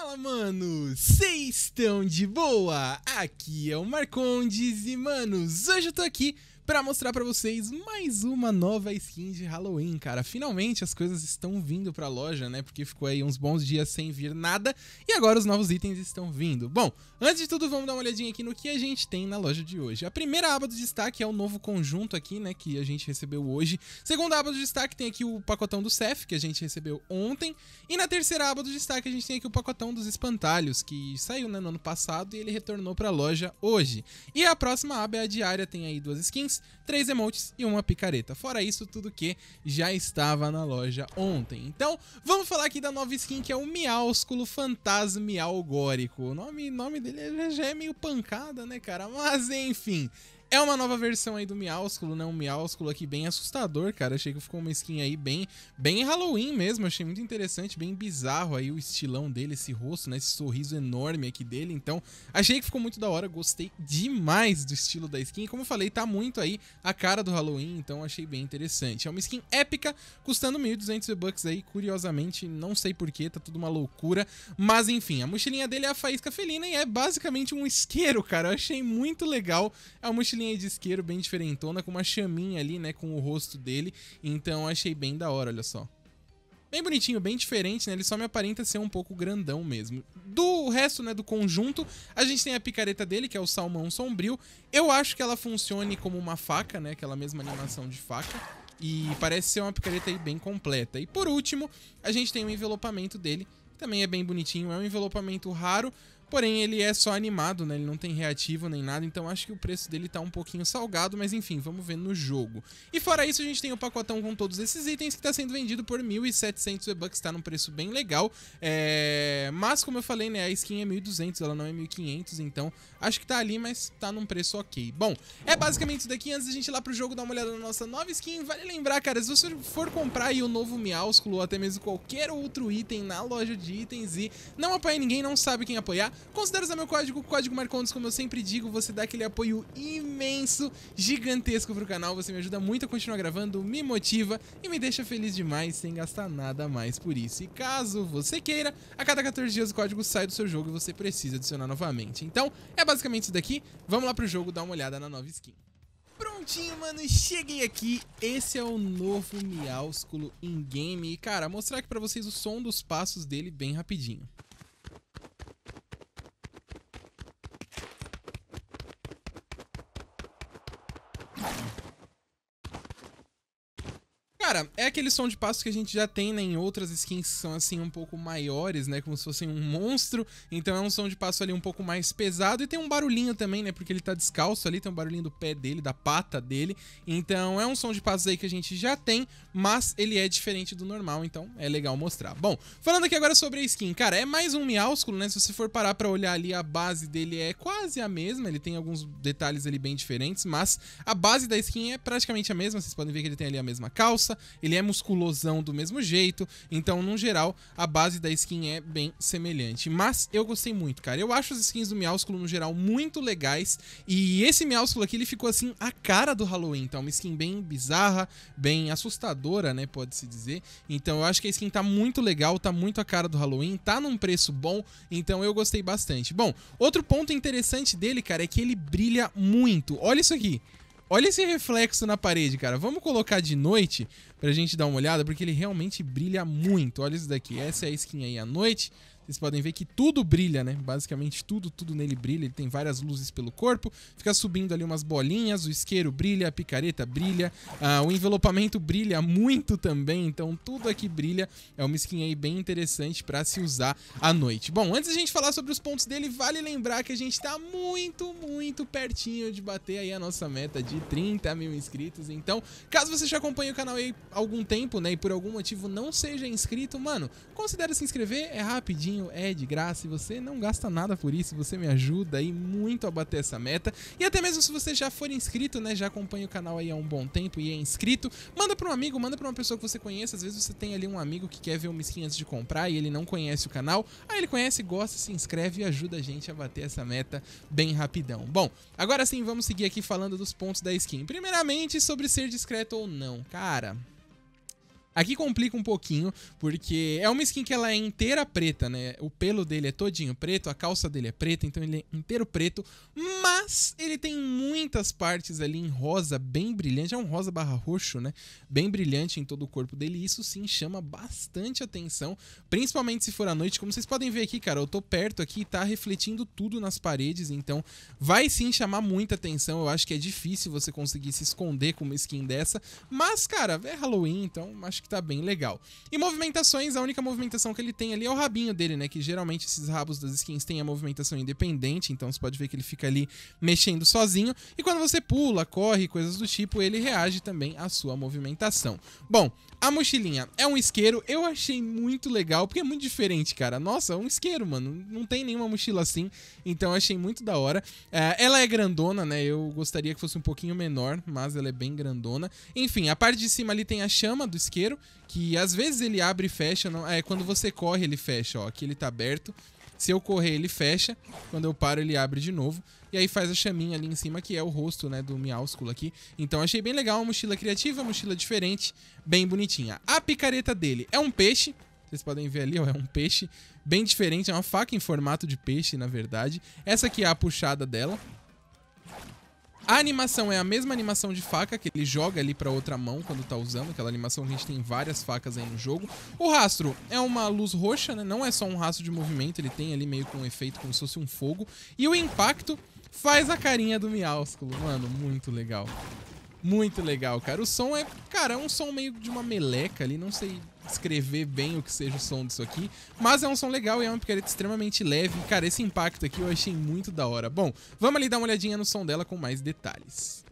Fala, mano! Vocês estão de boa? Aqui é o Marcondes e, manos, hoje eu tô aqui para mostrar para vocês mais uma nova skin de Halloween, cara. Finalmente as coisas estão vindo para a loja, né? Porque ficou aí uns bons dias sem vir nada e agora os novos itens estão vindo. Bom, antes de tudo, vamos dar uma olhadinha aqui no que a gente tem na loja de hoje. A primeira aba do destaque é o novo conjunto aqui, né, que a gente recebeu hoje. Segunda aba do destaque tem aqui o pacotão do Cef, que a gente recebeu ontem, e na terceira aba do destaque a gente tem aqui o pacotão dos espantalhos, que saiu né, no ano passado e ele retornou para a loja hoje. E a próxima aba é a diária, tem aí duas skins três emotes e uma picareta. Fora isso, tudo que já estava na loja ontem. Então, vamos falar aqui da nova skin que é o Miásculo Fantasma Algórico. O nome, nome dele já é meio pancada, né, cara? Mas enfim, é uma nova versão aí do Miásculo, né? Um Miásculo aqui bem assustador, cara. Achei que ficou uma skin aí bem, bem Halloween mesmo. Achei muito interessante, bem bizarro aí o estilão dele, esse rosto, né? Esse sorriso enorme aqui dele. Então, achei que ficou muito da hora. Gostei demais do estilo da skin. Como eu falei, tá muito aí a cara do Halloween, então achei bem interessante. É uma skin épica, custando 1.200 V-Bucks aí. Curiosamente, não sei porquê, tá tudo uma loucura. Mas, enfim, a mochilinha dele é a faísca felina e é basicamente um isqueiro, cara. Eu achei muito legal. É uma mochilinha linha de isqueiro bem diferentona, com uma chaminha ali, né, com o rosto dele. Então achei bem da hora, olha só. Bem bonitinho, bem diferente, né? Ele só me aparenta ser um pouco grandão mesmo. Do resto, né, do conjunto, a gente tem a picareta dele, que é o salmão sombrio. Eu acho que ela funcione como uma faca, né? Aquela mesma animação de faca. E parece ser uma picareta aí bem completa. E por último, a gente tem o envelopamento dele, também é bem bonitinho, é um envelopamento raro, Porém, ele é só animado, né? Ele não tem reativo nem nada, então acho que o preço dele tá um pouquinho salgado, mas enfim, vamos ver no jogo. E fora isso, a gente tem o pacotão com todos esses itens que tá sendo vendido por 1.700 V-Bucks, tá num preço bem legal. É... Mas, como eu falei, né? A skin é 1.200, ela não é 1.500, então acho que tá ali, mas tá num preço ok. Bom, é basicamente isso daqui. Antes da gente ir lá pro jogo, dar uma olhada na nossa nova skin, vale lembrar, cara, se você for comprar aí o novo Miaúsculo ou até mesmo qualquer outro item na loja de itens e não apoia ninguém, não sabe quem apoiar, Considere usar meu código, código Marcondes, como eu sempre digo, você dá aquele apoio imenso, gigantesco pro canal, você me ajuda muito a continuar gravando, me motiva e me deixa feliz demais sem gastar nada mais por isso. E caso você queira, a cada 14 dias o código sai do seu jogo e você precisa adicionar novamente. Então, é basicamente isso daqui. Vamos lá pro jogo dar uma olhada na nova skin. Prontinho, mano, cheguei aqui. Esse é o novo Miásculo in-game. E, cara, mostrar aqui pra vocês o som dos passos dele bem rapidinho. Cara, é aquele som de passo que a gente já tem né, em outras skins que são assim um pouco maiores, né? Como se fossem um monstro. Então é um som de passo ali um pouco mais pesado. E tem um barulhinho também, né? Porque ele tá descalço ali, tem um barulhinho do pé dele, da pata dele. Então é um som de passo aí que a gente já tem, mas ele é diferente do normal, então é legal mostrar. Bom, falando aqui agora sobre a skin, cara, é mais um miásculo, né? Se você for parar pra olhar ali, a base dele é quase a mesma. Ele tem alguns detalhes ali bem diferentes, mas a base da skin é praticamente a mesma. Vocês podem ver que ele tem ali a mesma calça, ele é musculosão do mesmo jeito. Então, no geral, a base da skin é bem semelhante. Mas eu gostei muito, cara. Eu acho as skins do Miausculo, no geral, muito legais. E esse Miausculo aqui, ele ficou assim, a cara do Halloween. Tá uma skin bem bizarra, bem assustadora, né? Pode-se dizer. Então, eu acho que a skin tá muito legal, tá muito a cara do Halloween, tá num preço bom. Então, eu gostei bastante. Bom, outro ponto interessante dele, cara, é que ele brilha muito. Olha isso aqui. Olha esse reflexo na parede, cara. Vamos colocar de noite pra gente dar uma olhada, porque ele realmente brilha muito. Olha isso daqui. Essa é a skin aí à noite. Vocês podem ver que tudo brilha, né? Basicamente tudo, tudo nele brilha. Ele tem várias luzes pelo corpo, fica subindo ali umas bolinhas, o isqueiro brilha, a picareta brilha, ah, o envelopamento brilha muito também, então tudo aqui brilha. É uma skin aí bem interessante para se usar à noite. Bom, antes da gente falar sobre os pontos dele, vale lembrar que a gente tá muito, muito pertinho de bater aí a nossa meta de 30 mil inscritos. Então, caso você já acompanhe o canal aí há algum tempo, né, e por algum motivo não seja inscrito, mano, considere se inscrever, é rapidinho rapidinho, é de graça e você não gasta nada por isso, você me ajuda aí muito a bater essa meta. E até mesmo se você já for inscrito, né, já acompanha o canal aí há um bom tempo e é inscrito, manda para um amigo, manda para uma pessoa que você conhece, às vezes você tem ali um amigo que quer ver uma skin antes de comprar e ele não conhece o canal, aí ele conhece, gosta, se inscreve e ajuda a gente a bater essa meta bem rapidão. Bom, agora sim vamos seguir aqui falando dos pontos da skin. Primeiramente sobre ser discreto ou não. Cara, Aqui complica um pouquinho, porque é uma skin que ela é inteira preta, né? O pelo dele é todinho preto, a calça dele é preta, então ele é inteiro preto, mas ele tem muitas partes ali em rosa bem brilhante, é um rosa barra roxo, né? Bem brilhante em todo o corpo dele, e isso sim chama bastante atenção, principalmente se for à noite, como vocês podem ver aqui, cara, eu tô perto aqui e tá refletindo tudo nas paredes, então vai sim chamar muita atenção, eu acho que é difícil você conseguir se esconder com uma skin dessa, mas cara, é Halloween, então acho que tá bem legal. E movimentações, a única movimentação que ele tem ali é o rabinho dele, né? Que geralmente esses rabos das skins têm a movimentação independente, então você pode ver que ele fica ali mexendo sozinho. E quando você pula, corre, coisas do tipo, ele reage também à sua movimentação. Bom, a mochilinha é um isqueiro, eu achei muito legal, porque é muito diferente, cara. Nossa, é um isqueiro, mano. Não tem nenhuma mochila assim, então eu achei muito da hora. É, ela é grandona, né? Eu gostaria que fosse um pouquinho menor, mas ela é bem grandona. Enfim, a parte de cima ali tem a chama do isqueiro primeiro, que às vezes ele abre e fecha. Não, é, quando você corre, ele fecha, ó. Aqui ele tá aberto. Se eu correr, ele fecha. Quando eu paro, ele abre de novo. E aí faz a chaminha ali em cima, que é o rosto, né, do miásculo aqui. Então achei bem legal, uma mochila criativa, uma mochila diferente, bem bonitinha. A picareta dele é um peixe, vocês podem ver ali, ó, é um peixe bem diferente, é uma faca em formato de peixe, na verdade. Essa aqui é a puxada dela, a animação é a mesma animação de faca que ele joga ali pra outra mão quando tá usando. Aquela animação que a gente tem várias facas aí no jogo. O rastro é uma luz roxa, né? Não é só um rastro de movimento. Ele tem ali meio que um efeito como se fosse um fogo. E o impacto faz a carinha do miásculo. Mano, muito legal. Muito legal, cara. O som é, cara, é um som meio de uma meleca ali, não sei escrever bem o que seja o som disso aqui, mas é um som legal e é uma picareta extremamente leve. cara, esse impacto aqui eu achei muito da hora. Bom, vamos ali dar uma olhadinha no som dela com mais detalhes.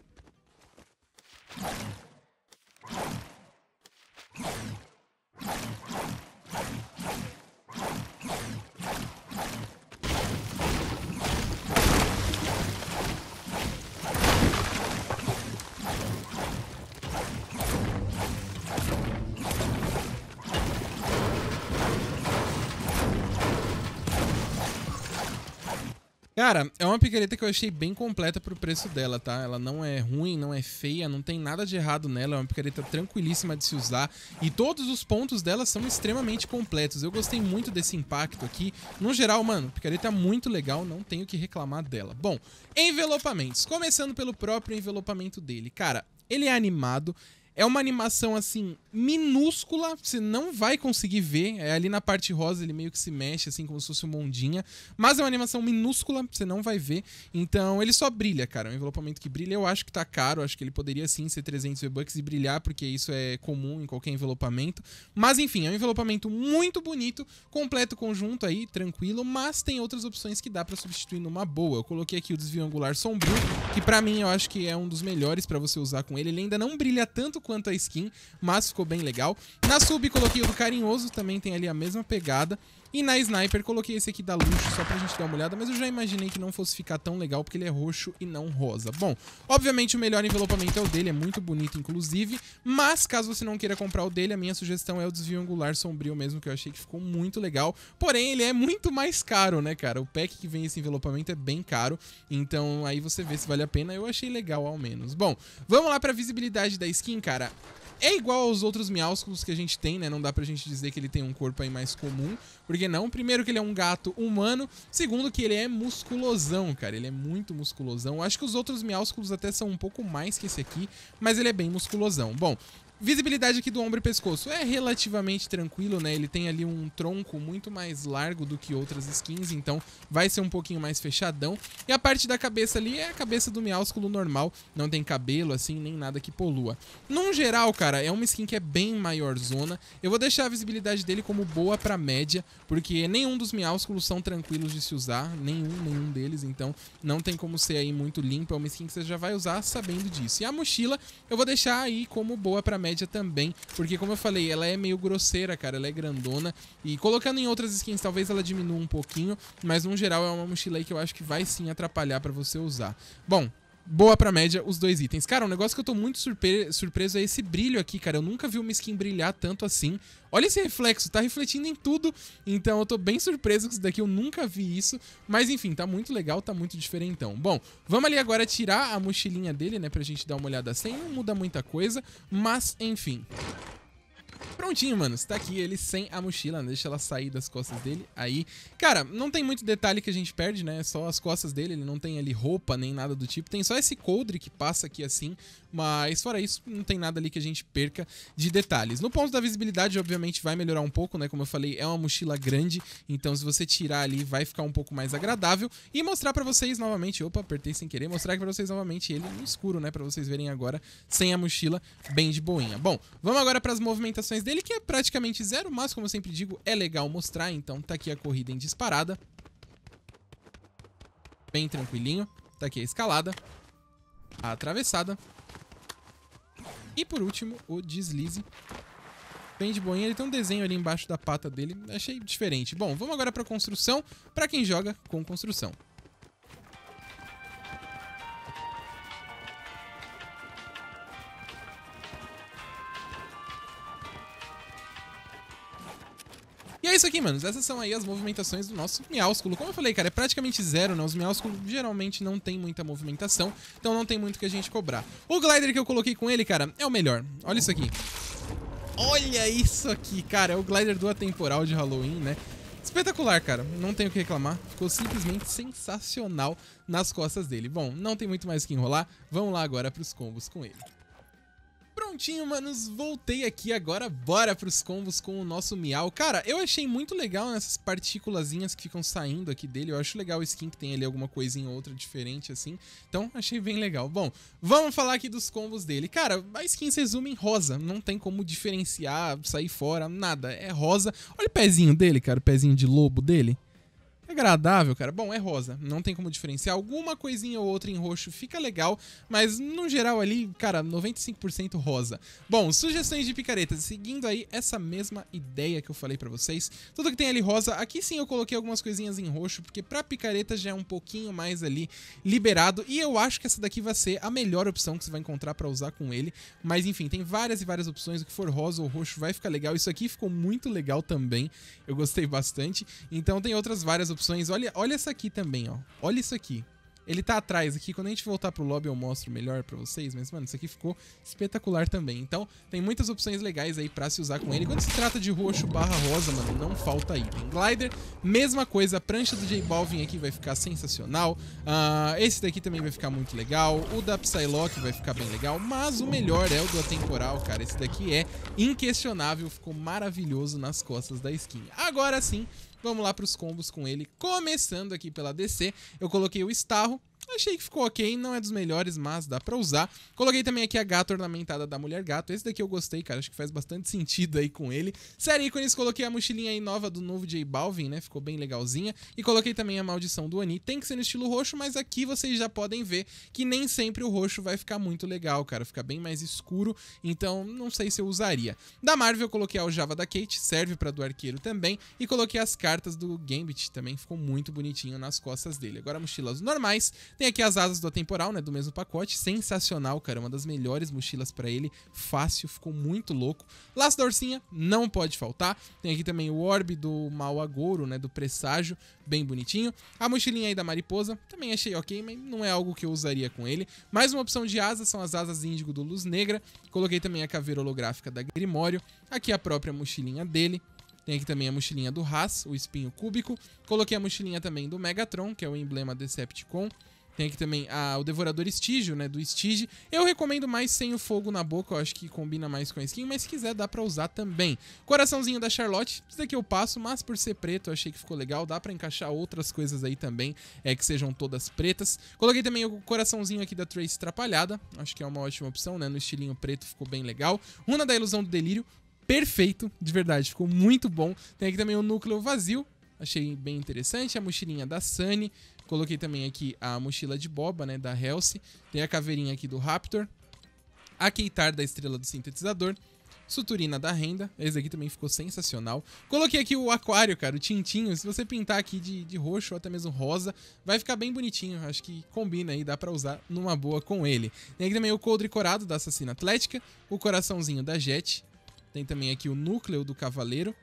Cara, é uma picareta que eu achei bem completa pro preço dela, tá? Ela não é ruim, não é feia, não tem nada de errado nela, é uma picareta tranquilíssima de se usar e todos os pontos dela são extremamente completos. Eu gostei muito desse impacto aqui. No geral, mano, picareta muito legal, não tenho que reclamar dela. Bom, envelopamentos. Começando pelo próprio envelopamento dele. Cara, ele é animado, é uma animação, assim, minúscula, você não vai conseguir ver. É ali na parte rosa ele meio que se mexe, assim, como se fosse uma ondinha. Mas é uma animação minúscula, você não vai ver. Então, ele só brilha, cara. É um envelopamento que brilha. Eu acho que tá caro, acho que ele poderia sim ser 300 V-Bucks e brilhar, porque isso é comum em qualquer envelopamento. Mas, enfim, é um envelopamento muito bonito, completo conjunto aí, tranquilo, mas tem outras opções que dá para substituir numa boa. Eu coloquei aqui o desvio angular sombrio, que para mim eu acho que é um dos melhores para você usar com ele. Ele ainda não brilha tanto quanto a skin, mas ficou bem legal. Na sub coloquei o do carinhoso, também tem ali a mesma pegada. E na Sniper coloquei esse aqui da Luxo só pra gente dar uma olhada, mas eu já imaginei que não fosse ficar tão legal porque ele é roxo e não rosa. Bom, obviamente o melhor envelopamento é o dele, é muito bonito inclusive, mas caso você não queira comprar o dele, a minha sugestão é o desvio angular sombrio mesmo, que eu achei que ficou muito legal. Porém, ele é muito mais caro, né, cara? O pack que vem esse envelopamento é bem caro, então aí você vê se vale a pena. Eu achei legal ao menos. Bom, vamos lá pra visibilidade da skin, cara é igual aos outros miauscos que a gente tem, né? Não dá pra gente dizer que ele tem um corpo aí mais comum. Porque não? Primeiro que ele é um gato humano. Segundo que ele é musculosão, cara. Ele é muito musculosão. Acho que os outros miauscos até são um pouco mais que esse aqui, mas ele é bem musculosão. Bom, Visibilidade aqui do ombro e pescoço é relativamente tranquilo, né? Ele tem ali um tronco muito mais largo do que outras skins, então vai ser um pouquinho mais fechadão. E a parte da cabeça ali é a cabeça do miásculo normal, não tem cabelo assim, nem nada que polua. Num geral, cara, é uma skin que é bem maior zona. Eu vou deixar a visibilidade dele como boa pra média, porque nenhum dos miásculos são tranquilos de se usar, nenhum, nenhum deles, então não tem como ser aí muito limpo. É uma skin que você já vai usar sabendo disso. E a mochila eu vou deixar aí como boa pra média média também, porque como eu falei, ela é meio grosseira, cara, ela é grandona. E colocando em outras skins, talvez ela diminua um pouquinho, mas no geral é uma mochila aí que eu acho que vai sim atrapalhar para você usar. Bom, boa pra média os dois itens. Cara, um negócio que eu tô muito surpre surpreso é esse brilho aqui, cara. Eu nunca vi uma skin brilhar tanto assim. Olha esse reflexo, tá refletindo em tudo. Então eu tô bem surpreso com isso daqui, eu nunca vi isso. Mas enfim, tá muito legal, tá muito diferentão. Bom, vamos ali agora tirar a mochilinha dele, né, pra gente dar uma olhada Assim. Não muda muita coisa, mas enfim... Prontinho, mano. Está aqui ele sem a mochila, né? Deixa ela sair das costas dele. Aí, cara, não tem muito detalhe que a gente perde, né? Só as costas dele, ele não tem ali roupa nem nada do tipo. Tem só esse coldre que passa aqui assim, mas fora isso, não tem nada ali que a gente perca de detalhes. No ponto da visibilidade, obviamente, vai melhorar um pouco, né? Como eu falei, é uma mochila grande, então se você tirar ali, vai ficar um pouco mais agradável. E mostrar para vocês novamente, opa, apertei sem querer, mostrar para vocês novamente ele no escuro, né? Para vocês verem agora, sem a mochila, bem de boinha. Bom, vamos agora para as movimentações atuações dele, que é praticamente zero, mas como eu sempre digo, é legal mostrar, então tá aqui a corrida em disparada. Bem tranquilinho. Tá aqui a escalada, a atravessada. E por último, o deslize. Bem de boinha, ele tem um desenho ali embaixo da pata dele, achei diferente. Bom, vamos agora pra construção, pra quem joga com construção. E é isso aqui, mano. Essas são aí as movimentações do nosso miásculo. Como eu falei, cara, é praticamente zero, né? Os miásculos geralmente não tem muita movimentação, então não tem muito que a gente cobrar. O glider que eu coloquei com ele, cara, é o melhor. Olha isso aqui. Olha isso aqui, cara. É o glider do atemporal de Halloween, né? Espetacular, cara. Não tenho o que reclamar. Ficou simplesmente sensacional nas costas dele. Bom, não tem muito mais o que enrolar. Vamos lá agora para os combos com ele. Prontinho, manos, voltei aqui agora, bora pros combos com o nosso Miau. Cara, eu achei muito legal essas partículazinhas que ficam saindo aqui dele, eu acho legal o skin que tem ali alguma coisinha ou outra diferente assim, então achei bem legal. Bom, vamos falar aqui dos combos dele. Cara, a skin se resume em rosa, não tem como diferenciar, sair fora, nada, é rosa. Olha o pezinho dele, cara, o pezinho de lobo dele. É agradável, cara. Bom, é rosa. Não tem como diferenciar. Alguma coisinha ou outra em roxo fica legal, mas no geral ali, cara, 95% rosa. Bom, sugestões de picaretas. Seguindo aí essa mesma ideia que eu falei para vocês. Tudo que tem ali rosa, aqui sim eu coloquei algumas coisinhas em roxo, porque pra picareta já é um pouquinho mais ali liberado. E eu acho que essa daqui vai ser a melhor opção que você vai encontrar para usar com ele. Mas enfim, tem várias e várias opções. O que for rosa ou roxo vai ficar legal. Isso aqui ficou muito legal também. Eu gostei bastante. Então tem outras várias opções opções. Olha, olha essa aqui também, ó. Olha isso aqui. Ele tá atrás aqui. Quando a gente voltar pro lobby, eu mostro melhor pra vocês. Mas, mano, isso aqui ficou espetacular também. Então, tem muitas opções legais aí pra se usar com ele. Quando se trata de roxo barra rosa, mano, não falta item. Glider, mesma coisa. A prancha do J Balvin aqui vai ficar sensacional. Uh, esse daqui também vai ficar muito legal. O da Psylocke vai ficar bem legal. Mas o melhor é o do Atemporal, cara. Esse daqui é inquestionável. Ficou maravilhoso nas costas da skin. Agora sim, Vamos lá para os combos com ele. Começando aqui pela DC, eu coloquei o Starro, Achei que ficou ok, não é dos melhores, mas dá pra usar. Coloquei também aqui a gata ornamentada da Mulher Gato. Esse daqui eu gostei, cara, acho que faz bastante sentido aí com ele. Série ícones, coloquei a mochilinha aí nova do novo J Balvin, né? Ficou bem legalzinha. E coloquei também a maldição do Ani. Tem que ser no estilo roxo, mas aqui vocês já podem ver que nem sempre o roxo vai ficar muito legal, cara. Fica bem mais escuro, então não sei se eu usaria. Da Marvel eu coloquei a Java da Kate, serve pra do arqueiro também. E coloquei as cartas do Gambit também, ficou muito bonitinho nas costas dele. Agora mochilas normais tem aqui as asas do atemporal, né? Do mesmo pacote. Sensacional, cara. Uma das melhores mochilas para ele. Fácil, ficou muito louco. Laço da Ursinha, não pode faltar. Tem aqui também o Orbe do mal agouro né? Do Presságio, bem bonitinho. A mochilinha aí da Mariposa, também achei ok, mas não é algo que eu usaria com ele. Mais uma opção de asas são as asas índigo do Luz Negra. Coloquei também a caveira holográfica da Grimório. Aqui a própria mochilinha dele. Tem aqui também a mochilinha do Haas, o espinho cúbico. Coloquei a mochilinha também do Megatron, que é o emblema Decepticon. Tem aqui também ah, o Devorador Estígio, né? Do Estige. Eu recomendo mais sem o fogo na boca, eu acho que combina mais com a skin, mas se quiser dá pra usar também. Coraçãozinho da Charlotte, isso daqui eu passo, mas por ser preto eu achei que ficou legal. Dá pra encaixar outras coisas aí também, é que sejam todas pretas. Coloquei também o coraçãozinho aqui da Trace Trapalhada, acho que é uma ótima opção, né? No estilinho preto ficou bem legal. Runa da Ilusão do Delírio. Perfeito, de verdade, ficou muito bom. Tem aqui também o núcleo vazio, achei bem interessante. A mochilinha da Sunny, Coloquei também aqui a mochila de boba, né, da Halsey. Tem a caveirinha aqui do Raptor. A Keitar da estrela do sintetizador. Suturina da renda. Esse aqui também ficou sensacional. Coloquei aqui o aquário, cara, o tintinho. Se você pintar aqui de, de roxo ou até mesmo rosa, vai ficar bem bonitinho. Acho que combina aí, dá pra usar numa boa com ele. Tem aqui também o coldre corado da assassina atlética. O coraçãozinho da Jet. Tem também aqui o núcleo do cavaleiro.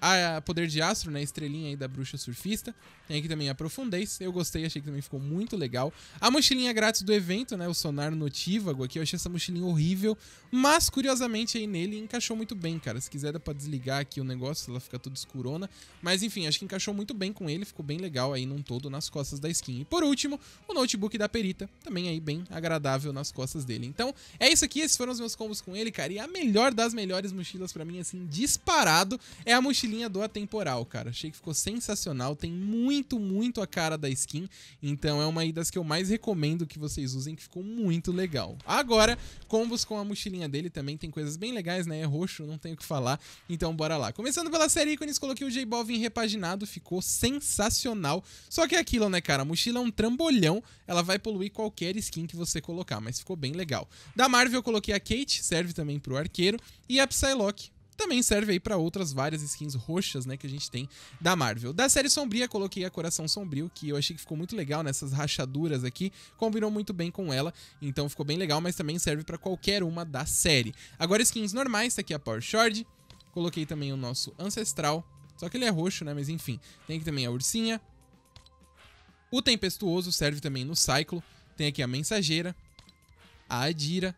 Ah, é a Poder de Astro, né? Estrelinha aí da Bruxa Surfista. Tem aqui também a Profundez. Eu gostei, achei que também ficou muito legal. A mochilinha grátis do evento, né? O Sonar Notívago aqui. Eu achei essa mochilinha horrível. Mas, curiosamente, aí nele encaixou muito bem, cara. Se quiser, dá pra desligar aqui o negócio, ela fica toda escurona. Mas, enfim, acho que encaixou muito bem com ele. Ficou bem legal aí num todo nas costas da skin. E, por último, o notebook da Perita. Também aí bem agradável nas costas dele. Então, é isso aqui. Esses foram os meus combos com ele, cara. E a melhor das melhores mochilas para mim, assim, disparado, é a mochila mochilinha do Atemporal, cara. Achei que ficou sensacional. Tem muito, muito a cara da skin. Então é uma das que eu mais recomendo que vocês usem, que ficou muito legal. Agora, combos com a mochilinha dele também tem coisas bem legais, né? É roxo, não tenho o que falar. Então bora lá. Começando pela série ícones, coloquei o J-Balvin repaginado. Ficou sensacional. Só que é aquilo, né, cara? A mochila é um trambolhão. Ela vai poluir qualquer skin que você colocar, mas ficou bem legal. Da Marvel eu coloquei a Kate, serve também pro arqueiro. E a Psylocke, também serve aí para outras várias skins roxas, né, que a gente tem da Marvel. Da série Sombria, coloquei a Coração Sombrio, que eu achei que ficou muito legal nessas rachaduras aqui, combinou muito bem com ela, então ficou bem legal, mas também serve para qualquer uma da série. Agora skins normais, tá aqui a Power Shard, coloquei também o nosso Ancestral, só que ele é roxo, né, mas enfim. Tem aqui também a Ursinha. O Tempestuoso serve também no Cyclo, tem aqui a Mensageira, a Adira,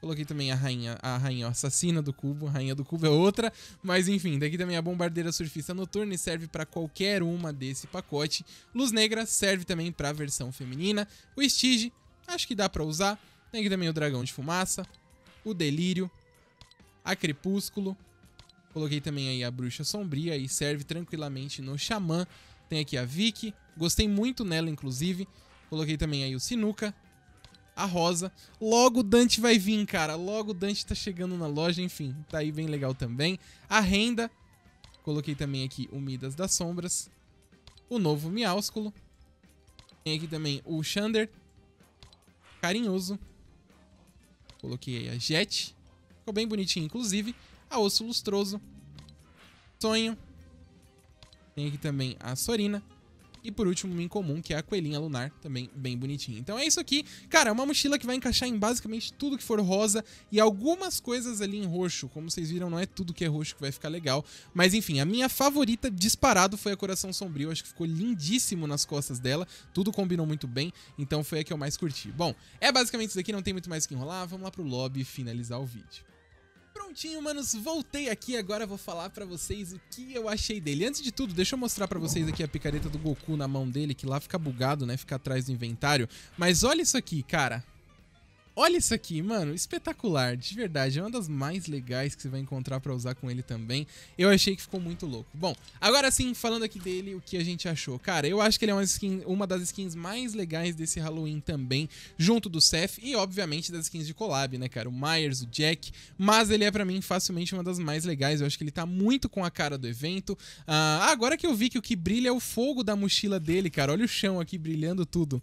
Coloquei também a rainha, a rainha assassina do cubo, a rainha do cubo é outra, mas enfim, daqui também a bombardeira surfista noturna e serve para qualquer uma desse pacote. Luz negra serve também para a versão feminina. O stige acho que dá para usar. Tem aqui também o dragão de fumaça, o delírio, a crepúsculo. Coloquei também aí a bruxa sombria e serve tranquilamente no xamã. Tem aqui a Vicky, gostei muito nela inclusive. Coloquei também aí o sinuca, a Rosa. Logo Dante vai vir, cara. Logo Dante tá chegando na loja, enfim, tá aí bem legal também. A renda, coloquei também aqui o Midas das Sombras, o novo Miásculo. Tem aqui também o Xander, carinhoso. Coloquei a Jet, ficou bem bonitinho, inclusive. A Osso Lustroso, Sonho. Tem aqui também a Sorina, e por último, uma incomum, que é a coelhinha lunar, também bem bonitinha. Então é isso aqui. Cara, é uma mochila que vai encaixar em basicamente tudo que for rosa e algumas coisas ali em roxo. Como vocês viram, não é tudo que é roxo que vai ficar legal. Mas enfim, a minha favorita disparado foi a Coração Sombrio. Acho que ficou lindíssimo nas costas dela. Tudo combinou muito bem, então foi a que eu mais curti. Bom, é basicamente isso aqui, não tem muito mais o que enrolar. Vamos lá pro lobby finalizar o vídeo. Prontinho, manos, voltei aqui agora vou falar pra vocês o que eu achei dele. Antes de tudo, deixa eu mostrar pra vocês aqui a picareta do Goku na mão dele, que lá fica bugado, né? Fica atrás do inventário. Mas olha isso aqui, cara. Olha isso aqui, mano, espetacular, de verdade, é uma das mais legais que você vai encontrar para usar com ele também. Eu achei que ficou muito louco. Bom, agora sim, falando aqui dele, o que a gente achou? Cara, eu acho que ele é uma, skin, uma das skins mais legais desse Halloween também, junto do Seth e obviamente das skins de collab, né, cara? O Myers, o Jack, mas ele é para mim facilmente uma das mais legais. Eu acho que ele tá muito com a cara do evento. Ah, agora que eu vi que o que brilha é o fogo da mochila dele, cara. Olha o chão aqui brilhando tudo.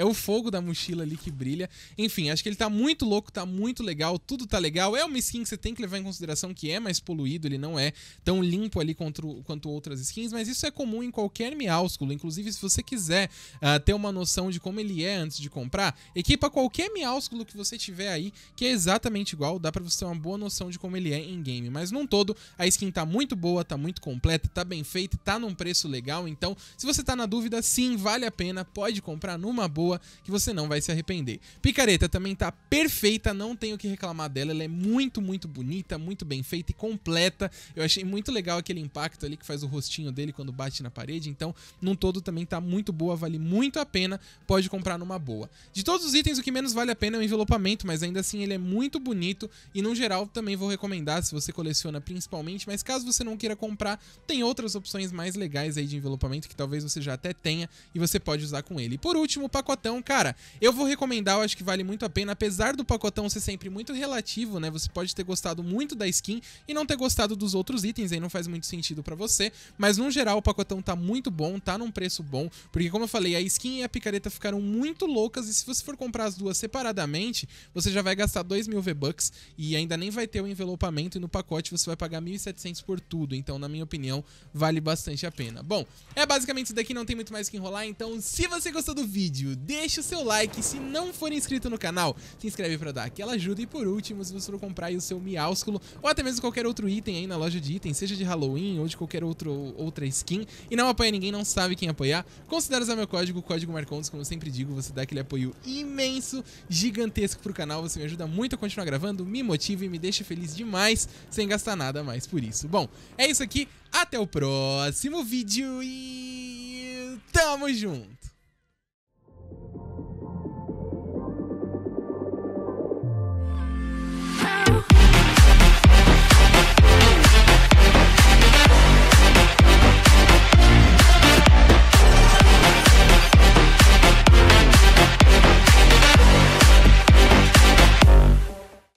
É o fogo da mochila ali que brilha. Enfim, acho que ele tá muito louco, tá muito legal, tudo tá legal. É uma skin que você tem que levar em consideração que é mais poluído, ele não é tão limpo ali quanto, quanto outras skins, mas isso é comum em qualquer miúsculo. Inclusive, se você quiser uh, ter uma noção de como ele é antes de comprar, equipa qualquer miúsculo que você tiver aí, que é exatamente igual, dá pra você ter uma boa noção de como ele é em game. Mas num todo, a skin tá muito boa, tá muito completa, tá bem feita, tá num preço legal. Então, se você tá na dúvida, sim, vale a pena, pode comprar numa boa boa que você não vai se arrepender. Picareta também tá perfeita, não tenho o que reclamar dela. Ela é muito, muito bonita, muito bem feita e completa. Eu achei muito legal aquele impacto ali que faz o rostinho dele quando bate na parede. Então, num todo também tá muito boa, vale muito a pena. Pode comprar numa boa. De todos os itens, o que menos vale a pena é o envelopamento, mas ainda assim ele é muito bonito e no geral também vou recomendar se você coleciona principalmente, mas caso você não queira comprar, tem outras opções mais legais aí de envelopamento que talvez você já até tenha e você pode usar com ele. E por último, o pacote pacotão, cara, eu vou recomendar, eu acho que vale muito a pena, apesar do pacotão ser sempre muito relativo, né? Você pode ter gostado muito da skin e não ter gostado dos outros itens, aí não faz muito sentido para você, mas no geral o pacotão tá muito bom, tá num preço bom, porque como eu falei, a skin e a picareta ficaram muito loucas e se você for comprar as duas separadamente, você já vai gastar 2 mil V-Bucks e ainda nem vai ter o envelopamento e no pacote você vai pagar 1.700 por tudo, então na minha opinião vale bastante a pena. Bom, é basicamente isso daqui, não tem muito mais que enrolar, então se você gostou do vídeo, deixa o seu like. Se não for inscrito no canal, se inscreve para dar aquela ajuda. E por último, se você for comprar o seu miásculo ou até mesmo qualquer outro item aí na loja de itens, seja de Halloween ou de qualquer outro, outra skin, e não apoia ninguém, não sabe quem apoiar, considera usar meu código, código Marcondes, como eu sempre digo, você dá aquele apoio imenso, gigantesco pro canal, você me ajuda muito a continuar gravando, me motiva e me deixa feliz demais, sem gastar nada mais por isso. Bom, é isso aqui, até o próximo vídeo e tamo junto!